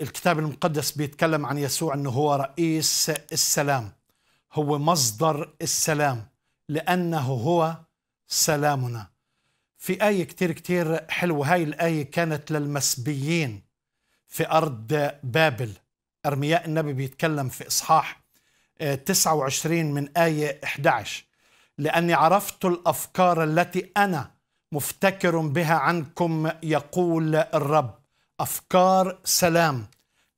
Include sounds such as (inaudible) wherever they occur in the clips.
الكتاب المقدس بيتكلم عن يسوع أنه هو رئيس السلام هو مصدر السلام لأنه هو سلامنا في آية كتير كتير حلوة هاي الآية كانت للمسبيين في أرض بابل أرمياء النبي بيتكلم في إصحاح 29 آه، من آية 11 لأني عرفت الأفكار التي أنا مفتكر بها عنكم يقول الرب افكار سلام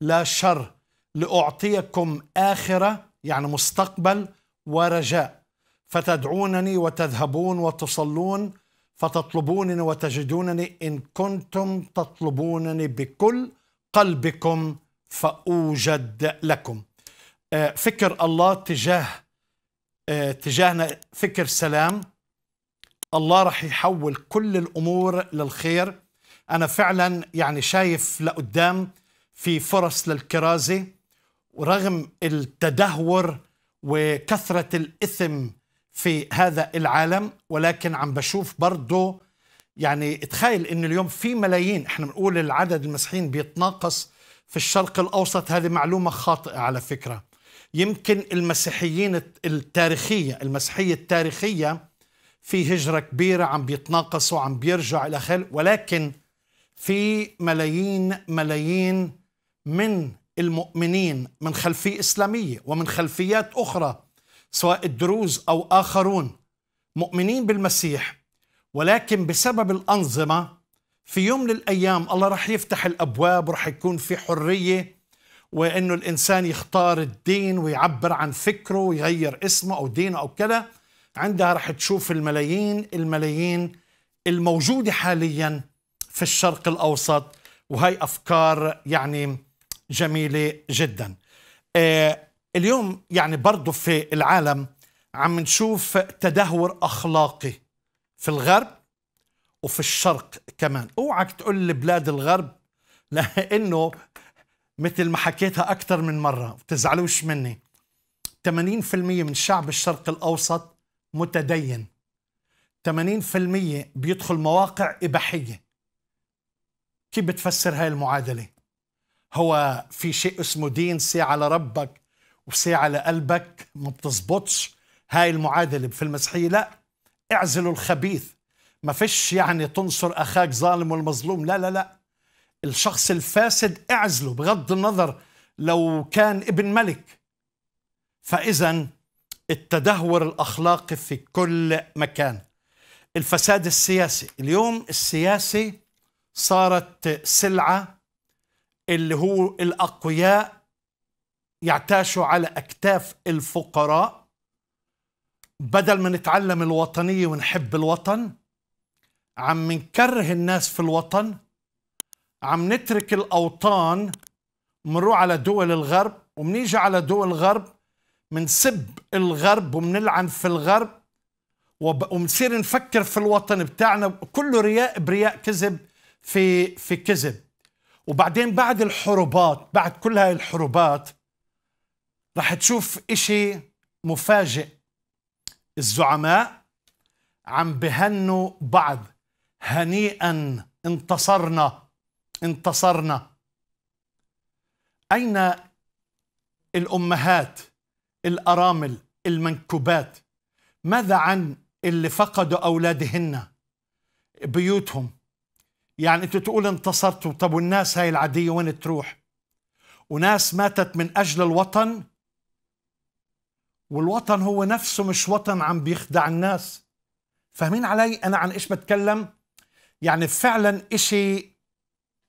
لا شر لاعطيكم اخره يعني مستقبل ورجاء فتدعونني وتذهبون وتصلون فتطلبونني وتجدونني ان كنتم تطلبونني بكل قلبكم فاوجد لكم آه، فكر الله تجاه آه، تجاهنا فكر سلام الله رح يحول كل الامور للخير أنا فعلا يعني شايف لقدام في فرص للكرازة ورغم التدهور وكثرة الإثم في هذا العالم ولكن عم بشوف برضه يعني تخيل انه اليوم في ملايين احنا بنقول العدد المسيحيين بيتناقص في الشرق الاوسط هذه معلومه خاطئه على فكره يمكن المسيحيين التاريخيه المسيحيه التاريخيه في هجره كبيره عم بيتناقصوا عم بيرجع الى خل ولكن في ملايين ملايين من المؤمنين من خلفية إسلامية ومن خلفيات أخرى سواء الدروز أو آخرون مؤمنين بالمسيح ولكن بسبب الأنظمة في يوم من الأيام الله رح يفتح الأبواب ورح يكون في حرية وإنه الإنسان يختار الدين ويعبر عن فكره ويغير اسمه أو دينه أو كذا عندها رح تشوف الملايين الملايين الموجودة حالياً في الشرق الأوسط وهي أفكار يعني جميلة جدا آه، اليوم يعني برضو في العالم عم نشوف تدهور أخلاقي في الغرب وفي الشرق كمان اوعك تقول لي بلاد الغرب (laughs) لأنه مثل ما حكيتها أكثر من مرة تزعلوش مني 80% من شعب الشرق الأوسط متدين 80% بيدخل مواقع إباحية كيف بتفسر هاي المعادلة؟ هو في شيء اسمه دين ساعة لربك وساعة لقلبك ما بتزبطش هاي المعادلة في المسيحية لا اعزلوا الخبيث ما فيش يعني تنصر أخاك ظالم والمظلوم لا لا لا الشخص الفاسد اعزله بغض النظر لو كان ابن ملك فإذا التدهور الأخلاقي في كل مكان الفساد السياسي اليوم السياسي صارت سلعة اللي هو الأقوياء يعتاشوا على أكتاف الفقراء بدل ما نتعلم الوطنية ونحب الوطن عم نكره الناس في الوطن عم نترك الأوطان منروح على دول الغرب ومنيجي على دول الغرب منسب الغرب ومنلعن في الغرب وبنصير نفكر في الوطن بتاعنا كله رياء برياء كذب في في كذب وبعدين بعد الحروبات بعد كل هاي الحروبات رح تشوف إشي مفاجئ الزعماء عم بهنوا بعض هنيئا انتصرنا انتصرنا أين الأمهات الأرامل المنكوبات ماذا عن اللي فقدوا أولادهن بيوتهم يعني انت تقول انتصرتوا طب والناس هاي العاديه وين تروح وناس ماتت من اجل الوطن والوطن هو نفسه مش وطن عم بيخدع الناس فاهمين علي انا عن ايش بتكلم يعني فعلا اشي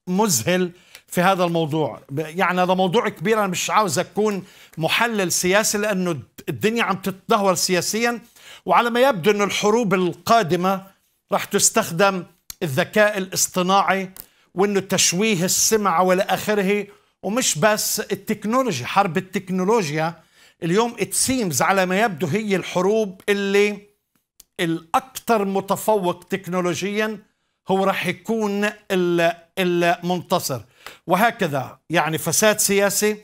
مذهل في هذا الموضوع يعني هذا موضوع كبير انا مش عاوز اكون محلل سياسي لانه الدنيا عم تتدهور سياسيا وعلى ما يبدو انه الحروب القادمه راح تستخدم الذكاء الاصطناعي وانه تشويه السمع والى اخره ومش بس التكنولوجيا حرب التكنولوجيا اليوم اتسيمز على ما يبدو هي الحروب اللي الاكثر متفوق تكنولوجيا هو راح يكون المنتصر وهكذا يعني فساد سياسي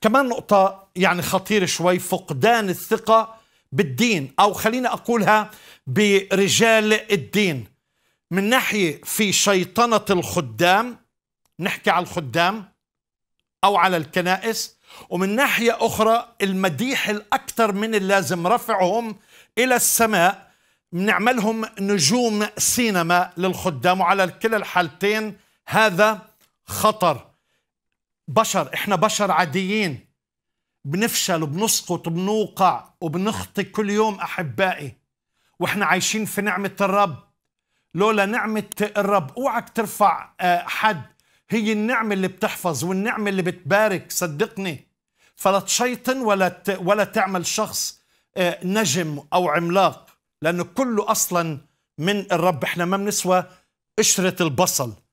كمان نقطة يعني خطيرة شوي فقدان الثقة بالدين أو خليني أقولها برجال الدين من ناحية في شيطنة الخدام نحكي على الخدام أو على الكنائس ومن ناحية أخرى المديح الأكثر من اللازم رفعهم إلى السماء بنعملهم نجوم سينما للخدام وعلى كلا الحالتين هذا خطر بشر احنا بشر عاديين بنفشل وبنسقط وبنوقع وبنخطي كل يوم احبائي واحنا عايشين في نعمه الرب لولا نعمة الرب اوعك ترفع آه، حد هي النعمة اللي بتحفظ والنعمة اللي بتبارك صدقني فلا تشيطن ولا ولا تعمل شخص آه، نجم أو عملاق لأنه كله أصلا من الرب احنا ما بنسوى قشرة البصل